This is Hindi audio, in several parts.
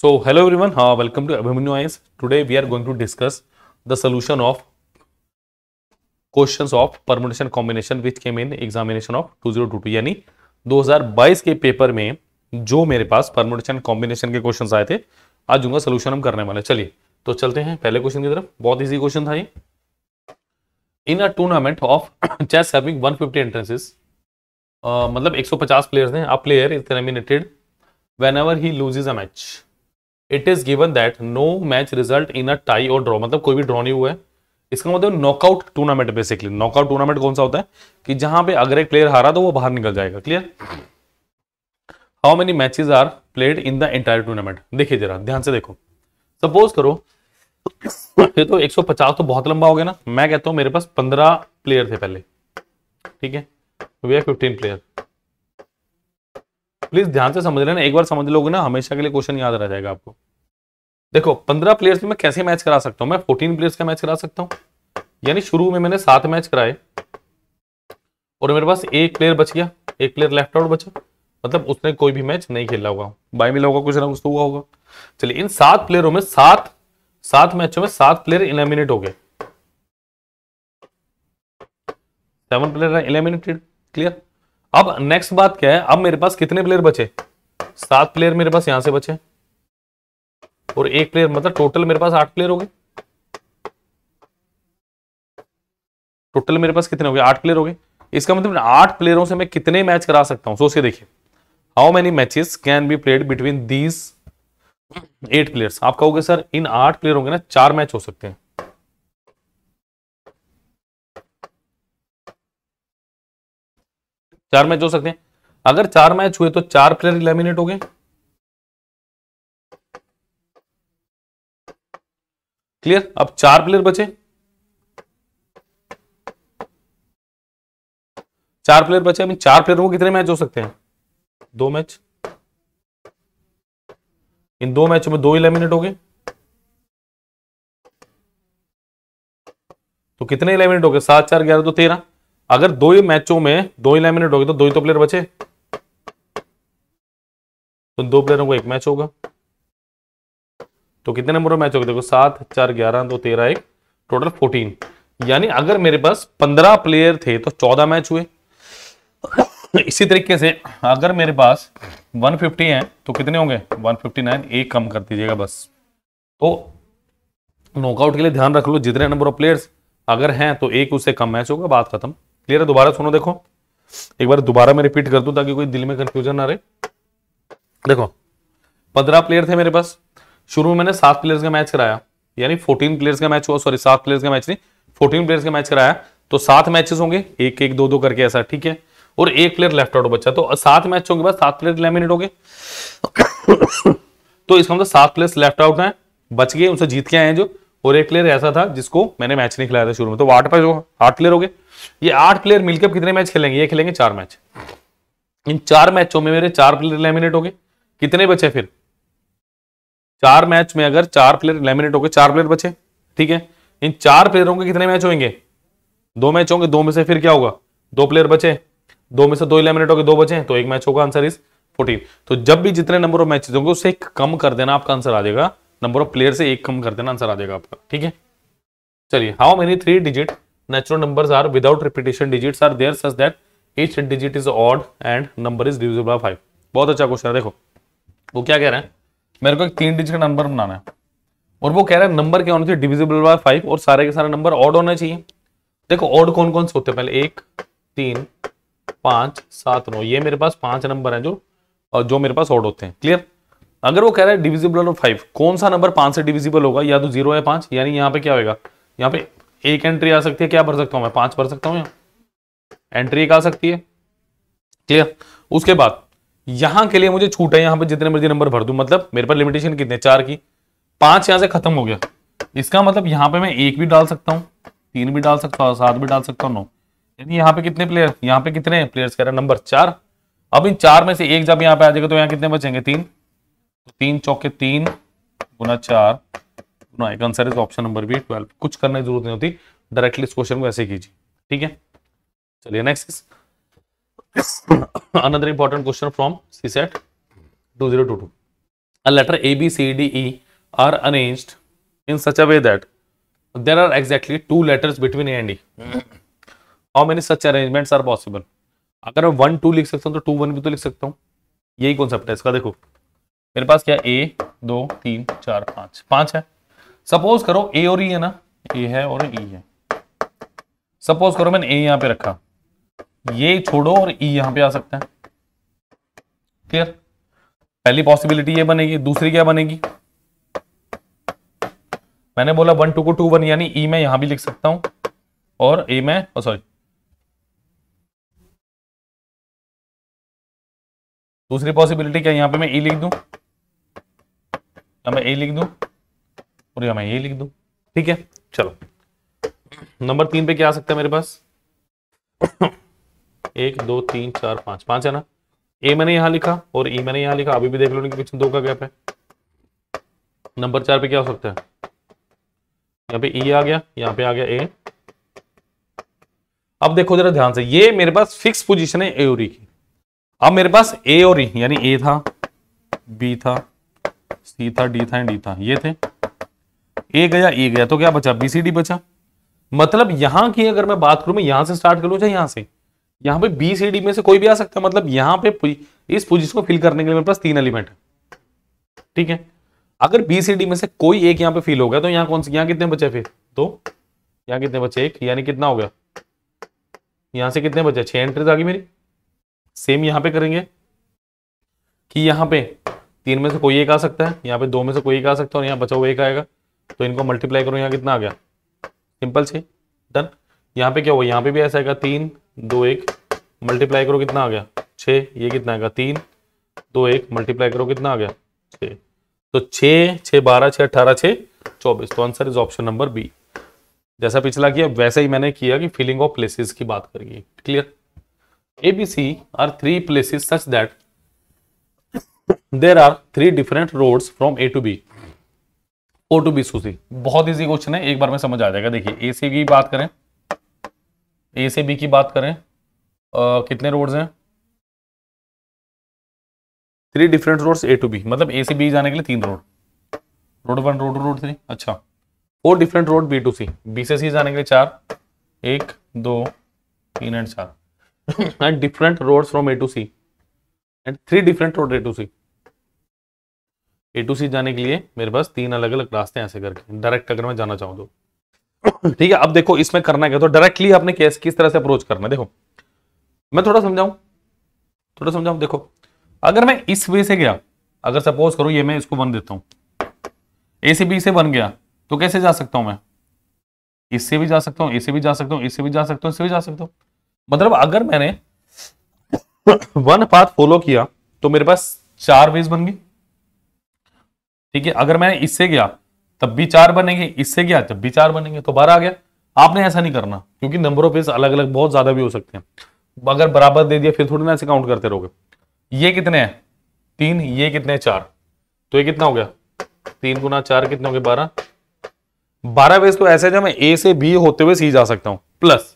So hello everyone, uh, welcome to Abhimanyu IS. Today we are going to discuss the solution of questions of permutation combination which came in examination of 2022 यानी 2022 के पेपर में जो मेरे पास परमुटेशन कॉम्बिनेशन के क्वेश्चन आए थे आज उनका सोल्यूशन हम करने वाले चलिए तो चलते हैं पहले क्वेश्चन की तरफ बहुत इजी क्वेश्चन था ये in a tournament of chess having 150 entrances मतलब 150 प्लेयर्स हैं a player is whenever he loses a match it is given that no match result in a tie और ड्रॉ मतलब कोई भी ड्रॉ नहीं हुआ है इसका मतलब knockout tournament basically knockout tournament कौन सा होता है कि जहां पे अगर एक प्लेयर हारा तो वो बाहर निकल जाएगा clear how many matches are played in the entire tournament देखिए जरा ध्यान से देखो सपोज करो ये तो 150 तो बहुत लंबा हो गया ना मैं कहता हूं मेरे पास 15 प्लेयर थे पहले ठीक है वी आर 15 प्लेयर प्लीज ध्यान से समझ लेना एक बार समझ लोगे ना हमेशा के लिए क्वेश्चन याद रह जाएगा आपको देखो पंद्रह प्लेयर्स में मैं कैसे मैच करा सकता हूं मैं फोर्टीन प्लेयर्स का मैच करा सकता हूं यानी शुरू में मैंने सात मैच कराए और मेरे पास एक प्लेयर बच गया एक प्लेयर लेफ्ट आउट बचा मतलब उसने कोई भी मैच नहीं खेला होगा बाई मिला होगा कुछ ना कुछ तो हुआ होगा चलिए इन सात प्लेयरों में सात सात मैचों में सात प्लेयर इलेमिनेट हो गए सेवन प्लेयर इलेमिनेटेड क्लियर अब नेक्स्ट बात क्या है अब मेरे पास कितने प्लेयर बचे सात प्लेयर मेरे पास यहां से बचे और एक प्लेयर मतलब टोटल मेरे पास आठ प्लेयर हो गए टोटल मेरे पास कितने हो गए आठ प्लेयर हो गए इसका मतलब आठ प्लेयरों से मैं कितने मैच करा सकता हूं सोचिए देखिए how many matches can be played between these eight players आप कहोगे सर इन आठ प्लेयर होंगे ना चार मैच हो सकते हैं चार मैच हो सकते हैं अगर चार मैच हुए तो चार प्लेयर इलेमिनेट हो गए क्लियर अब चार प्लेयर बचे चार प्लेयर बचे अभी चार प्लेयर को कितने मैच हो सकते हैं दो मैच इन दो मैचों में दो इलेमिनेट हो गए तो कितने इलेमिनेट हो गए सात चार ग्यारह तो तेरह अगर दो ही मैचों में दो ही लेमिनेट हो गए तो दो ही तो प्लेयर बचे तो दो प्लेयरों को एक मैच होगा तो कितने नंबर मैच हो गए देखो सात चार ग्यारह दो तेरह एक टोटल फोर्टीन यानी अगर मेरे पास पंद्रह प्लेयर थे तो चौदह मैच हुए इसी तरीके से अगर मेरे पास 150 हैं तो कितने होंगे 159 एक कम कर दीजिएगा बस तो नॉकआउट के लिए ध्यान रख लो जितने नंबर ऑफ प्लेयर्स अगर हैं तो एक उससे कम मैच होगा बात खत्म क्लियर है दोबारा सुनो देखो एक बार दोबारा मैं रिपीट कर दू ताकि कोई दिल में कंफ्यूजन ना रहे देखो पंद्रह प्लेयर थे मेरे पास शुरू में मैंने सात प्लेयर्स का मैच कराया यानी फोर्टीन प्लेयर्स का मैच हुआ सॉरी सात प्लेयर्स का मैच नहीं फोर्टीन प्लेयर्स का मैच कराया तो सात मैचेस होंगे एक एक दो दो करके ऐसा ठीक है और एक प्लेयर लेफ्ट आउट बचा तो सात मैचों के बाद सात प्लेयर लेमिनेट हो गए तो इसका मतलब सात प्लेयर्स लेफ्ट आउट हैं बच गए उनसे जीत के आए हैं जो और एक प्लेयर ऐसा था जिसको मैंने मैच नहीं खिलाया था शुरू में तो आठ पर जो आठ प्लेयर हो गए ये आठ प्लेयर मिलकर कितने मैच खेलेंगे ये खेलेंगे चार मैच इन चार मैचों में मेरे चार प्लेयर लेमिनेट हो गए कितने बचे फिर चार मैच में अगर चार प्लेयर लेमिनेट हो गए चार प्लेयर बचे ठीक है इन चार प्लेयरों के कितने मैच होंगे दो मैच होंगे दो में से फिर क्या होगा दो प्लेयर बचे दो में से दो इलेमिनेट हो गए दो बचे तो एक मैच होगा आंसर इज फोर्टीन तो जब भी जितने नंबर ऑफ मैचेस होंगे उससे एक कम कर देना आपका आंसर आ जाएगा नंबर ऑफ प्लेयर से एक कम कर देना आंसर आ जाएगा आपका ठीक है चलिए how many three digit natural numbers are without repetition digits are there such that each digit is odd and number is divisible by five बहुत अच्छा क्वेश्चन है देखो वो क्या कह रहे हैं मेरे को एक तीन डिजिट का नंबर बनाना है और वो कह रहा है नंबर क्या होना चाहिए डिविजिबल बाय फाइव और सारे के सारे नंबर ऑड होने चाहिए देखो ऑड कौन कौन से होते हैं पहले एक तीन पांच सात नौ ये मेरे पास पांच नंबर हैं जो जो मेरे पास ऑड होते हैं क्लियर अगर वो कह रहा है डिविजिबल और फाइव कौन सा नंबर पांच से डिविजिबल होगा या तो जीरो या पांच यानी यहाँ पे क्या होगा यहाँ पे एक एंट्री आ सकती है क्या भर सकता हूं मैं पांच भर सकता हूं यहाँ एंट्री एक आ सकती है क्लियर उसके बाद यहां के लिए मुझे छूट है यहां पर जितने मर्जी नंबर भर दू मतलब मेरे पर लिमिटेशन कितने चार की पांच यहां से खत्म हो गया इसका मतलब यहां पे मैं एक भी डाल सकता हूं तीन भी डाल सकता हूं सात भी डाल सकता हूं नौ यानी यहाँ पे कितने प्लेयर यहां पे कितने प्लेयर्स कह रहे हैं नंबर चार अब इन चार में से एक जब यहां पे आ जाएगा तो यहां कितने बचेंगे तीन तो तीन चौके तीन गुना चार नो आएगा answer is option number B twelve कुछ करने की जरूरत नहीं होती डायरेक्टली इस क्वेश्चन को ऐसे कीजिए ठीक है चलिए next another important question from C set two zero two two a letter A B C D E are arranged in such a way that there are exactly two letters between A and E how many such arrangements are possible अगर मैं वन टू लिख सकता हूँ तो टू वन भी तो लिख सकता हूँ यही कॉन्सेप्ट है इसका देखो मेरे पास क्या ए दो तीन चार पाँच पाँच है सपोज करो ए और ई e है ना ए है और ई e है सपोज करो मैंने ए यहां पे रखा ये छोड़ो और ई e यहां पे आ सकता है क्लियर पहली पॉसिबिलिटी ये बनेगी दूसरी क्या बनेगी मैंने बोला वन टू को टू वन यानी ई मैं यहां भी लिख सकता हूं और ए मैं सॉरी oh, दूसरी पॉसिबिलिटी क्या यहां पे मैं ई लिख दूं मैं ए लिख दूं और या मैं ये लिख दू ठीक है चलो नंबर तीन पे क्या आ सकता है मेरे पास एक दो तीन चार पांच पांच है ना ए मैंने यहां लिखा और ई मैंने यहां लिखा अभी भी देख लो कि पीछे दो का गैप है नंबर चार पे क्या हो सकता है यहां पे ई आ गया यहां पे आ गया ए अब देखो जरा ध्यान से ये मेरे पास फिक्स पोजीशन है ए और ई की अब मेरे पास ए और ई यानी ए था बी था सी था डी था एंड डी था ये थे ए गया ए गया तो क्या बचा बीसीडी बचा मतलब यहां की अगर मैं बात करूं मैं यहां से स्टार्ट करूं चाहे यहां से यहां पे बी सी डी में से कोई भी आ सकता है मतलब यहां पे इस पोजिशन को फिल करने के लिए मेरे पास तीन एलिमेंट है ठीक है अगर बी सी डी में से कोई एक यहाँ पे फिल हो गया तो यहाँ कौन से यहाँ कितने बचे फिर दो तो, यहाँ कितने बचे एक यानी कितना हो गया यहां से कितने बचे छह एंट्रीज आ गई मेरी सेम यहां पे करेंगे कि यहां पे तीन में से कोई एक आ सकता है यहां पे दो में से कोई एक आ सकता है और यहाँ बचा हुआ एक आएगा तो इनको मल्टीप्लाई करो यहाँ कितना आ गया सिंपल सी डन यहाँ पे क्या हुआ यहाँ पे भी ऐसा आएगा तीन दो एक मल्टीप्लाई करो कितना आ गया छः ये कितना आएगा तीन दो एक मल्टीप्लाई करो कितना आ गया छः तो छः छः बारह छः अट्ठारह छः चौबीस तो answer is option number B जैसा पिछला किया वैसा ही मैंने किया कि फीलिंग ऑफ प्लेसेस की बात करिए clear A B C are three places such that there are three different roads from A to B O to B to C बहुत इजी क्वेश्चन है एक बार में समझ आ जाएगा देखिए ए से बी बात करें ए से बी की बात करें आ, कितने रोड्स हैं three different roads A to B मतलब ए से बी जाने के लिए तीन road road one road road three अच्छा four different road B to C B से सी जाने के लिए चार एक दो तीन एंड चार and different road from A to C and three different road A to C A to C जाने के लिए मेरे पास तीन अलग अलग रास्ते ऐसे करके डायरेक्ट अगर मैं जाना चाहूँ तो ठीक है अब देखो इसमें करना क्या तो डायरेक्टली आपने केस किस तरह से अप्रोच करना है देखो मैं थोड़ा समझाऊं थोड़ा समझाऊं देखो अगर मैं इस वे से गया अगर सपोज करूं ये मैं इसको बन देता हूं ए से बी से बन गया तो कैसे जा सकता हूं मैं इससे भी जा सकता हूं इससे भी जा सकता हूं इससे भी जा सकता हूं इससे भी जा सकता हूं मतलब अगर मैंने वन पाथ फॉलो किया तो मेरे पास चार वेज बन गई ठीक है अगर मैंने इससे गया तब भी चार बनेंगे इससे गया तब भी चार बनेंगे तो बारह आ गया आपने ऐसा नहीं करना क्योंकि नंबर ऑफ पेज अलग अलग बहुत ज्यादा भी हो सकते हैं अगर बराबर दे दिया फिर थोड़ी ना ऐसे काउंट करते रहोगे ये कितने हैं तीन ये कितने हैं चार तो ये कितना हो गया तीन गुना चार कितने हो गए बारह बारह पेज तो ऐसे जब मैं ए से बी होते हुए सी जा सकता हूं प्लस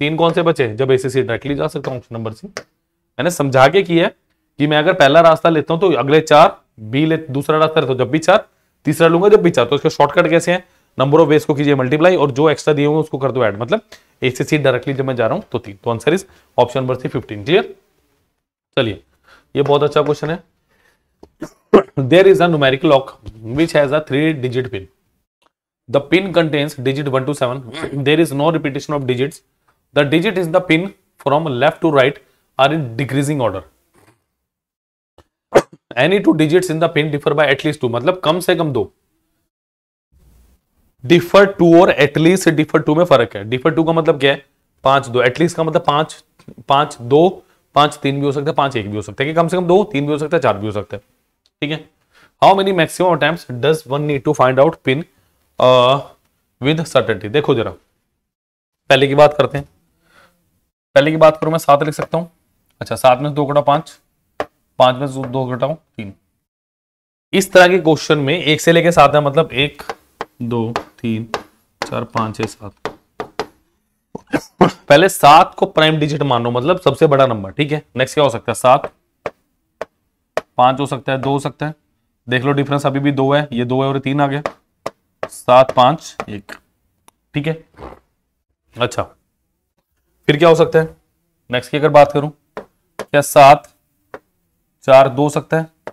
तीन कौन से बचे जब ए से सी डायरेक्टली जा सकता हूं ऑप्शन नंबर सी मैंने समझा के किया कि मैं अगर पहला रास्ता लेता हूं तो अगले चार बी ले दूसरा रास्ता तो जब भी चार तीसरा लूंगा जब भी चार तो इसके शॉर्टकट कैसे है नंबर ऑफ बेस को कीजिए मल्टीप्लाई और जो एक्स्ट्रा दिए होंगे उसको कर दो ऐड मतलब एक से सीट डायरेक्टली जब मैं जा रहा हूं तो तीन तो आंसर इज ऑप्शन नंबर थी फिफ्टीन क्लियर चलिए ये बहुत अच्छा क्वेश्चन है there is a lock which has three digit pin the pin contains digit one two seven there is no repetition of digit the digit is the pin from left to right are in decreasing order any two digits in the pin differ by at least two मतलब कम से कम दो डिफर टू और एटलीस्ट डिफर टू में फर्क है डिफर टू का मतलब क्या है पांच दो एटलीस्ट का मतलब पांच पांच दो पांच तीन भी हो सकता है पांच एक भी हो सकता है कम से कम दो तीन भी हो सकता है चार भी हो सकता है ठीक है how many maximum times does one need to find out pin with certainty देखो जरा पहले की बात करते हैं पहले की बात करूं मैं सात लिख सकता हूं अच्छा सात में दो कटा पांच पांच में से दो घटाओ तीन इस तरह के क्वेश्चन में एक से लेके सात है मतलब एक दो तीन चार पांच छह सात पहले सात को प्राइम डिजिट मानो मतलब सबसे बड़ा नंबर ठीक है नेक्स्ट क्या हो सकता है सात पांच हो सकता है दो हो सकता है देख लो डिफरेंस अभी भी दो है ये दो है और तीन आ गया सात पांच एक ठीक है अच्छा फिर क्या हो सकता है नेक्स्ट की अगर बात करूं क्या सात चार दो सकता है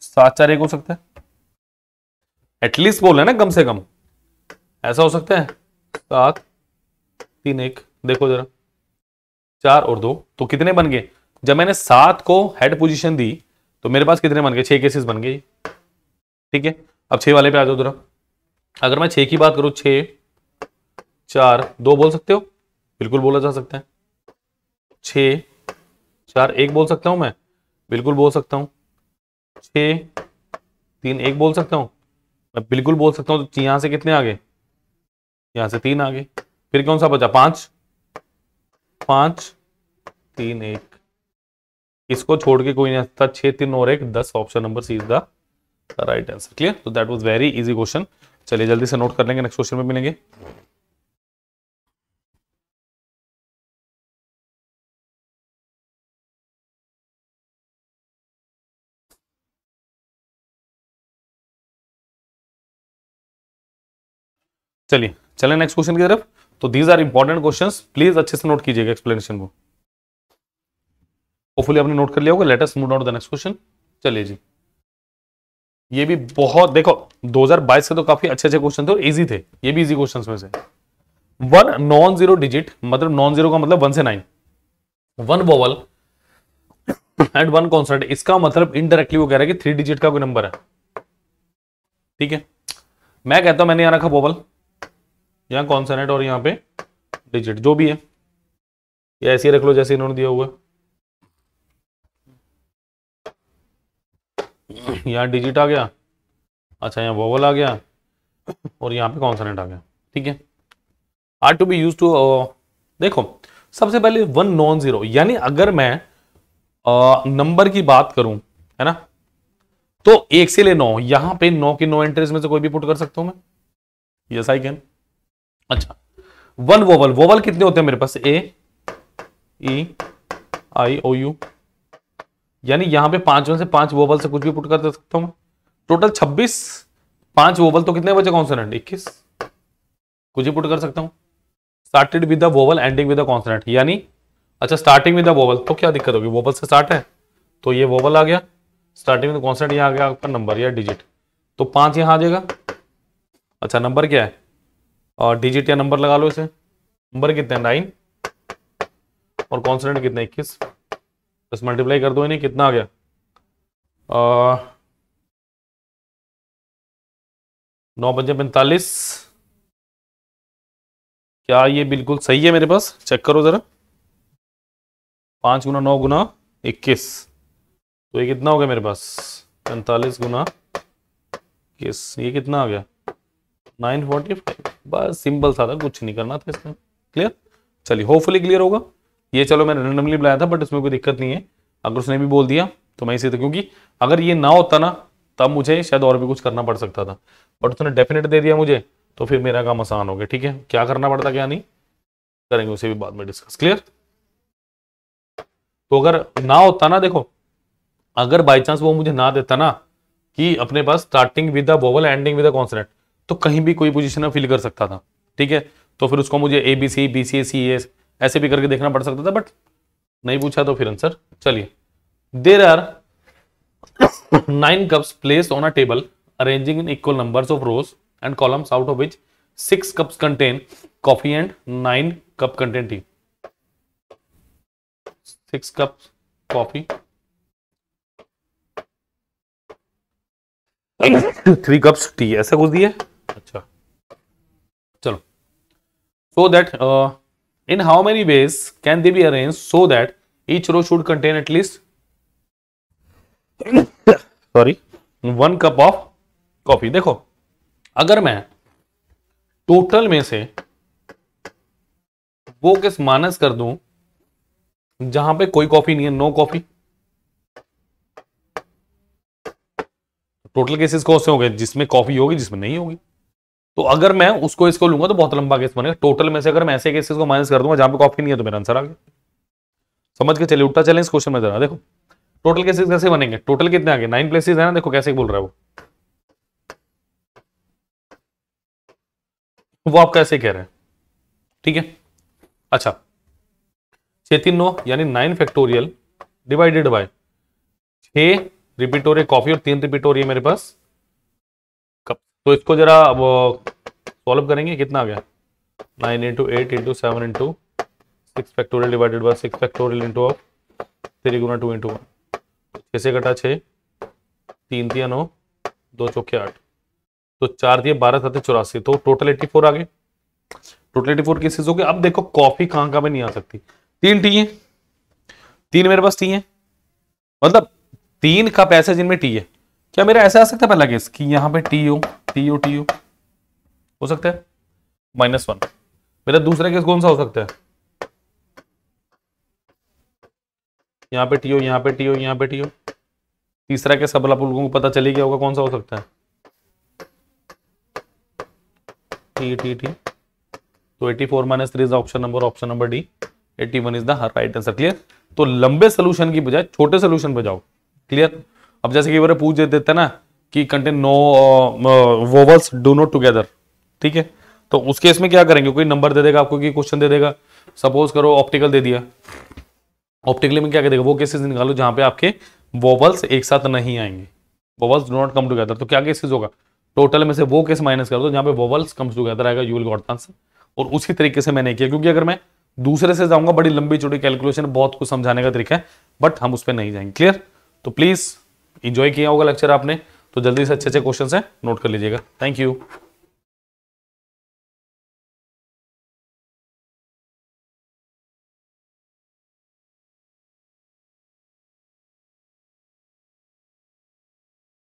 सात चार एक हो सकता है एटलीस्ट बोल रहे ना कम से कम ऐसा हो सकता है सात तीन एक देखो जरा चार और दो तो कितने बन गए जब मैंने सात को हेड पोजीशन दी तो मेरे पास कितने बन गए छह केसेस बन गए ठीक है अब छह वाले पे आ जाओ जरा अगर मैं छह की बात करूं छह चार दो बोल सकते हो बिल्कुल बोला जा सकता है छ चार एक बोल सकता हूं मैं बिल्कुल बोल सकता हूँ छ तीन एक बोल सकता हूँ मैं बिल्कुल बोल सकता हूँ तो यहाँ से कितने आ गए यहाँ से तीन आ गए फिर कौन सा बचा पाँच पाँच तीन एक इसको छोड़ के कोई नहीं आता छः तीन और एक दस option number C is the right answer clear तो that was very easy question चलिए जल्दी से नोट कर लेंगे नेक्स्ट क्वेश्चन में मिलेंगे चलिए चले नेक्स्ट क्वेश्चन की तरफ तो these are important question please अच्छे से नोट कीजिएगा एक्सप्लेनेशन को होपफुली आपने नोट कर लिया होगा latest mood out the next question चलिए जी ये भी बहुत देखो 2022 से तो काफी अच्छे अच्छे क्वेश्चन थे और इजी थे ये भी इजी क्वेश्चंस में से वन नॉन जीरो डिजिट मतलब नॉन जीरो का मतलब वन से nine one vowel and one consonant इसका मतलब इनडायरेक्टली वो कह रहा है कि थ्री डिजिट का कोई नंबर है ठीक है मैं कहता हूं मैंने यहां रखा वोवल यहाँ कॉन्सनेट और यहाँ पे डिजिट जो भी है ये ऐसे रख लो जैसे इन्होंने दिया हुआ यहाँ डिजिट आ गया अच्छा यहाँ वोवल आ गया और यहाँ पे कॉन्सनेट आ गया ठीक है are to be use to देखो सबसे पहले वन नॉन जीरो यानी अगर मैं नंबर uh, की बात करूं है ना तो एक से ले नौ यहां पे नौ की नौ एंट्रीज में से कोई भी पुट कर सकता हूं मैं यस आई कैन अच्छा वन वोवल वोवल कितने होते हैं मेरे पास ए ई आई ओ यू यानी यहां पे पांच में से पांच वोवल से कुछ भी पुट कर दे सकता हूं टोटल छब्बीस पांच वोवल तो कितने बचे कॉन्सोनेंट इक्कीस कुछ भी पुट कर सकता हूं started with the vowel ending with the consonant यानी अच्छा स्टार्टिंग विद द वोवल तो क्या दिक्कत होगी वोवल से स्टार्ट है तो ये वोवल आ गया स्टार्टिंग विद कॉन्सोनेंट यहाँ आ गया आपका नंबर या डिजिट तो पांच यहां आ जाएगा अच्छा नंबर क्या है और डिजिट या नंबर लगा लो इसे नंबर कितने नाइन और कॉन्सनेंट कितने इक्कीस बस मल्टीप्लाई कर दो इन्हें कितना आ गया आ, नौ पंजे पैंतालीस क्या ये बिल्कुल सही है मेरे पास चेक करो ज़रा पाँच गुना नौ गुना इक्कीस तो ये कितना हो गया मेरे पास पैंतालीस गुना इक्कीस ये कितना आ गया नाइन फोर्टी फाइव बस सिंपल सा था कुछ नहीं करना था इसमें क्लियर चलिए होपफुली क्लियर होगा ये चलो मैंने रेंडमली बुलाया था बट इसमें कोई दिक्कत नहीं है अगर उसने भी बोल दिया तो मैं इसी था क्योंकि अगर ये ना होता ना तब मुझे शायद और भी कुछ करना पड़ सकता था बट उसने डेफिनेट दे दिया मुझे तो फिर मेरा काम आसान हो गया ठीक है क्या करना पड़ता क्या नहीं करेंगे उसे भी बाद में डिस्कस क्लियर तो अगर ना होता ना देखो अगर बाई चांस वो मुझे ना देता ना कि अपने पास starting with the vowel ending with the consonant तो कहीं भी कोई पोजिशन में फिल कर सकता था ठीक है तो फिर उसको मुझे A B C B C C S ऐसे भी करके देखना पड़ सकता था बट नहीं पूछा तो फिर आंसर चलिए there are nine cups place on a table arranging in equal number of rows and columns out of which six cups contain coffee and nine cup contain tea six cups coffee three cups tea ऐसा कुछ दिए अच्छा चलो so that in how many ways can they be arrange so that each row should contain at least sorry one cup of coffee देखो अगर मैं टोटल में से वो किस मानस कर दूं जहां पे कोई कॉफी नहीं है नो कॉफी टोटल केसेस कौन से हो गए जिसमें कॉफी होगी जिसमें नहीं होगी तो अगर मैं उसको इसको लूंगा तो बहुत लंबा केस बनेगा टोटल में से अगर मैं ऐसे केसेस को माइनस कर दूंगा जहां पे कॉपी नहीं है तो मेरा आंसर आ गया समझ के चले उठा चले इस क्वेश्चन में जरा देखो टोटल केसेस कैसे बनेंगे टोटल कितने आगे नाइन प्लेसेज है ना देखो कैसे बोल रहा है वो वो आप कैसे कह रहे हैं ठीक है अच्छा तीन नौ यानी नाइन फैक्टोरियल डिवाइडेड बाय छ रिपीटोरिये कॉफी और तीन रिपीटोरिये मेरे पास तो इसको जरा अब सॉल्व करेंगे कितना आ गया nine into eight into seven into six factorial divided by six factorial into of three गुना टू इंटू वन कैसे कटा छः तीन दिया नौ दो चौके आठ तो चार दिए बारह सात चौरासी तो टोटल एट्टी फोर आ गए टोटल एट्टी फोर केसेज हो गए अब देखो कॉफी कहाँ कहाँ में नहीं आ सकती तीन टी है तीन मेरे पास टी है मतलब तीन कप ऐसे जिनमें टी है क्या मेरा ऐसे आ सकता है पहला केस कि यहां पे T O T O T O हो सकता है माइनस वन मेरा दूसरा केस कौन सा हो सकता है यहां पे टी ओ यहां पे टी ओ यहां पे टी ओ तीसरा केस अब आप लोगों को पता चले गया होगा कौन सा हो सकता है टी टी टी तो eighty four minus three is option number option number D eighty one is the right answer clear तो लंबे सोल्यूशन की बजाय छोटे सोल्यूशन पे जाओ क्लियर अब जैसे कि बार पूछ देते हैं ना कि contain no vowels do not together ठीक है तो उस केस में क्या करेंगे कोई नंबर दे देगा आपको कि क्वेश्चन दे देगा सपोज करो ऑप्टिकल दे दिया ऑप्टिकली में क्या करेगा वो केसेस निकालो जहां पे आपके वोवल्स एक साथ नहीं आएंगे vowels do not come together तो क्या केसेस होगा टोटल में से वो केस माइनस कर दो जहां पे वोवल्स कम टुगेदर आएगा यू विल गॉट आंसर और उसी तरीके से मैंने किया क्योंकि अगर मैं दूसरे से जाऊंगा बड़ी लंबी छोटी कैलकुलेशन बहुत कुछ समझाने का तरीका है बट हम उस पर नहीं जाएंगे क्लियर तो प्लीज़ इन्जॉय किया होगा लेक्चर आपने तो जल्दी से अच्छे अच्छे क्वेश्चन हैं नोट कर लीजिएगा थैंक यू